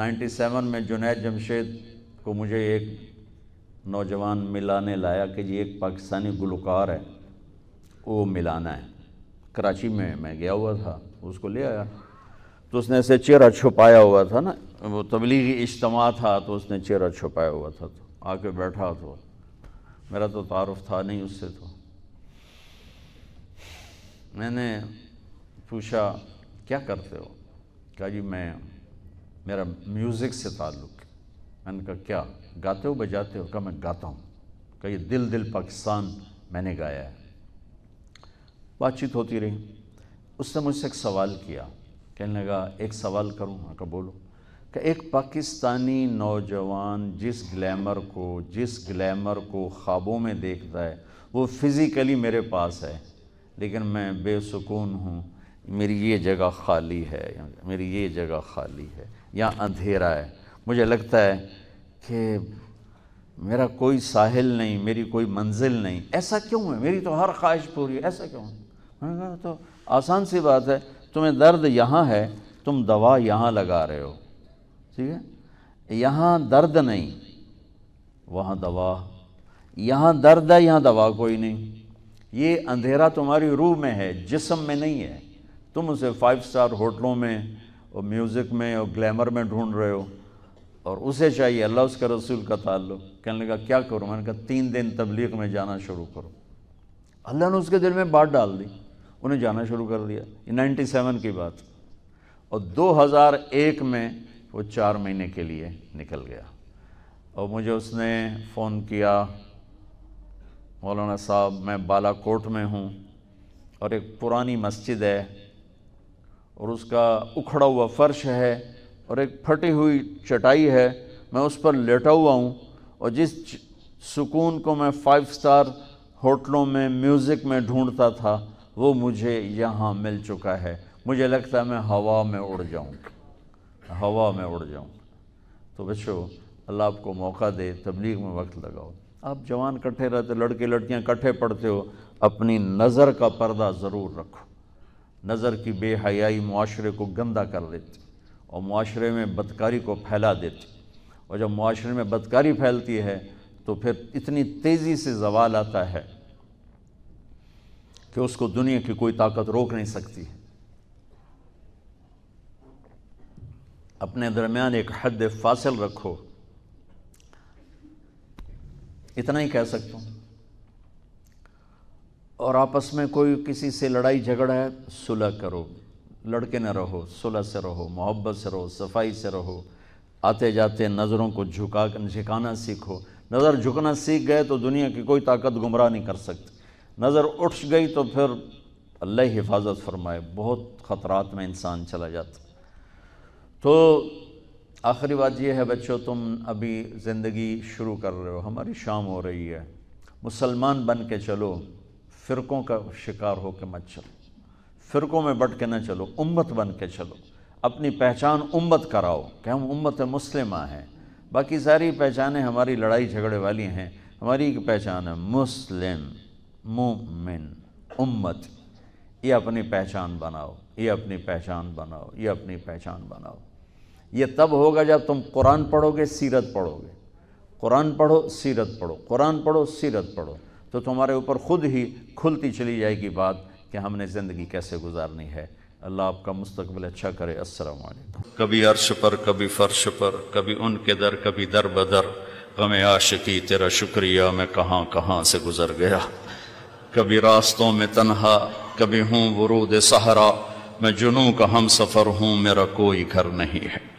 97 में जुनेद जमशेद को मुझे एक नौजवान मिलाने लाया कि जी एक पाकिस्तानी गुलकार है वो मिलाना है कराची में मैं गया हुआ था उसको ले आया तो उसने ऐसे चेहरा छुपाया हुआ था ना वो तबलीगी इज्तम था तो उसने चेहरा छुपाया हुआ था तो आके बैठा तो मेरा तो तारफ़ था नहीं उससे तो मैंने पूछा क्या करते हो कहा जी मैं मेरा म्यूज़िक से ताल्लुक़ मैंने कहा क्या गाते हो बजाते हो कहा मैं गाता हूँ कही दिल दिल पाकिस्तान मैंने गाया है बातचीत होती रही उसने मुझसे एक सवाल किया कहने लगा एक सवाल करूँ हाँ का बोलो कि एक पाकिस्तानी नौजवान जिस ग्लैमर को जिस ग्लैमर को ख्वाबों में देखता है वो फ़िज़िकली मेरे पास है लेकिन मैं बेसकून हूँ मेरी ये जगह खाली है मेरी ये जगह खाली है यहाँ अंधेरा है मुझे लगता है कि मेरा कोई साहिल नहीं मेरी कोई मंजिल नहीं ऐसा क्यों है मेरी तो हर ख्वाहिश पूरी है ऐसा क्यों है तो आसान सी बात है तुम्हें दर्द यहाँ है तुम दवा यहाँ लगा रहे हो ठीक है यहाँ दर्द नहीं वहाँ दवा यहाँ दर्द है यहाँ दवा कोई नहीं ये अंधेरा तुम्हारी रूह में है जिसम में नहीं है तुम उसे फाइव स्टार होटलों में और म्यूज़िक में और ग्लैमर में ढूंढ रहे हो और उसे चाहिए अल्लाह उसका रसूल का ताल्लुक कहने लगा क्या करूँ मैंने कहा तीन दिन तबलीग में जाना शुरू करो अल्लाह ने उसके दिल में बात डाल दी उन्हें जाना शुरू कर दिया ये नाइन्टी सेवन की बात और 2001 में वो चार महीने के लिए निकल गया और मुझे उसने फ़ोन किया मौलाना साहब मैं बालाकोट में हूँ और एक पुरानी मस्जिद है और उसका उखड़ा हुआ फर्श है और एक फटी हुई चटाई है मैं उस पर लेटा हुआ हूँ और जिस सुकून को मैं फाइव स्टार होटलों में म्यूज़िक में ढूंढता था वो मुझे यहाँ मिल चुका है मुझे लगता है मैं हवा में उड़ जाऊँ हवा में उड़ जाऊँ तो बच्चों अल्लाह आपको मौका दे तबलीग में वक्त लगाओ आप जवान इकट्ठे रहते लड़के लड़कियाँ इकट्ठे पढ़ते हो अपनी नज़र का पर्दा ज़रूर रखो नज़र की बेहयाई माशरे को गंदा कर देती और माशरे में बदकारी को फैला देती और जब माशरे में बदकारी फैलती है तो फिर इतनी तेज़ी से जवाल आता है कि उसको दुनिया की कोई ताकत रोक नहीं सकती है अपने दरमियान एक हद फासिल रखो इतना ही कह सकता हूँ और आपस में कोई किसी से लड़ाई झगड़ा है सुलह करो लड़के न रहो सुलह से रहो मोहब्बत से रहो सफाई से रहो आते जाते नज़रों को झुका झुकाना सीखो नज़र झुकना सीख गए तो दुनिया की कोई ताकत गुमराह नहीं कर सकती नज़र उठ गई तो फिर अल्लाह हिफाजत फरमाए बहुत ख़तरात में इंसान चला जाता तो आखिरी बात यह है बच्चों तुम अभी ज़िंदगी शुरू कर रहे हो हमारी शाम हो रही है मुसलमान बन के चलो फ़िरक़ों का शिकार होकर मत चलो फ़िरक़ों में बट के ना चलो उम्मत बन के चलो अपनी पहचान उम्मत कराओ कि हम उम्मत मुस्लिम हैं बाकी सारी पहचानें हमारी लड़ाई झगड़े वाली हैं हमारी एक पहचान है मुस्लिम मोमिन उम्मत ये अपनी पहचान बनाओ ये अपनी पहचान बनाओ ये अपनी पहचान बनाओ ये तब होगा जब तुम कुरान पढ़ोगे सीरत पढ़ोगे कुरान पढ़ो सीरत पढ़ो कुरान पढ़ो सीरत पढ़ो तो तुम्हारे ऊपर ख़ुद ही खुलती चली जाएगी बात कि हमने ज़िंदगी कैसे गुजारनी है अल्लाह आपका मुस्तबिल अच्छा करे असलम कभी अर्श पर कभी फ़र्श पर कभी उनके दर कभी दर बदर गम आशिकी तेरा शुक्रिया मैं कहाँ कहाँ से गुज़र गया कभी रास्तों में तनहा कभी हूँ वरूद सहरा मैं जुनू का हम सफ़र हूँ मेरा कोई घर नहीं है